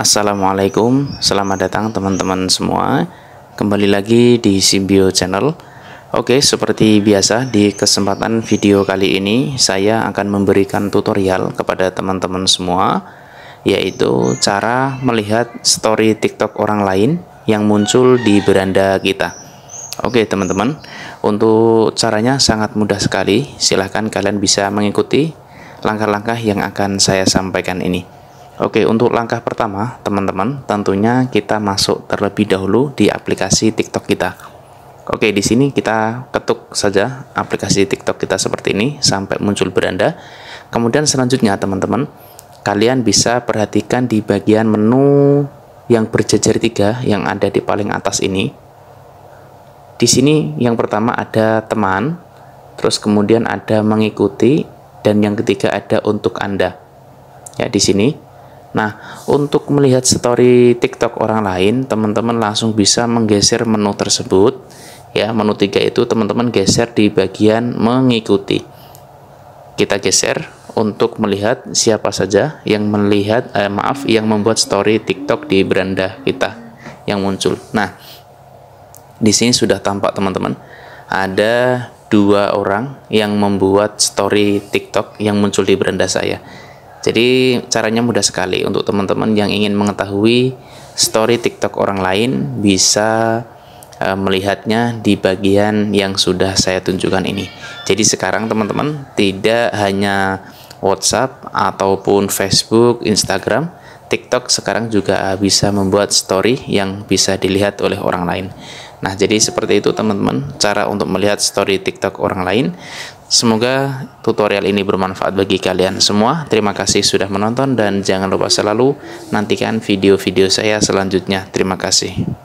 Assalamualaikum, selamat datang teman-teman semua Kembali lagi di Simbio Channel Oke, seperti biasa di kesempatan video kali ini Saya akan memberikan tutorial kepada teman-teman semua Yaitu cara melihat story tiktok orang lain yang muncul di beranda kita Oke teman-teman, untuk caranya sangat mudah sekali Silahkan kalian bisa mengikuti langkah-langkah yang akan saya sampaikan ini Oke, untuk langkah pertama, teman-teman, tentunya kita masuk terlebih dahulu di aplikasi TikTok kita. Oke, di sini kita ketuk saja aplikasi TikTok kita seperti ini sampai muncul beranda. Kemudian selanjutnya, teman-teman, kalian bisa perhatikan di bagian menu yang berjejer tiga yang ada di paling atas ini. Di sini yang pertama ada teman, terus kemudian ada mengikuti, dan yang ketiga ada untuk Anda. Ya, di sini Nah, untuk melihat story TikTok orang lain, teman-teman langsung bisa menggeser menu tersebut. Ya, menu 3 itu teman-teman geser di bagian mengikuti. Kita geser untuk melihat siapa saja yang melihat eh, maaf yang membuat story TikTok di beranda kita yang muncul. Nah, di sini sudah tampak teman-teman. Ada dua orang yang membuat story TikTok yang muncul di beranda saya jadi caranya mudah sekali untuk teman-teman yang ingin mengetahui story TikTok orang lain bisa e, melihatnya di bagian yang sudah saya tunjukkan ini. Jadi sekarang teman-teman tidak hanya WhatsApp ataupun Facebook, Instagram, TikTok sekarang juga bisa membuat story yang bisa dilihat oleh orang lain. Nah, jadi seperti itu teman-teman cara untuk melihat story TikTok orang lain. Semoga tutorial ini bermanfaat bagi kalian semua. Terima kasih sudah menonton dan jangan lupa selalu nantikan video-video saya selanjutnya. Terima kasih.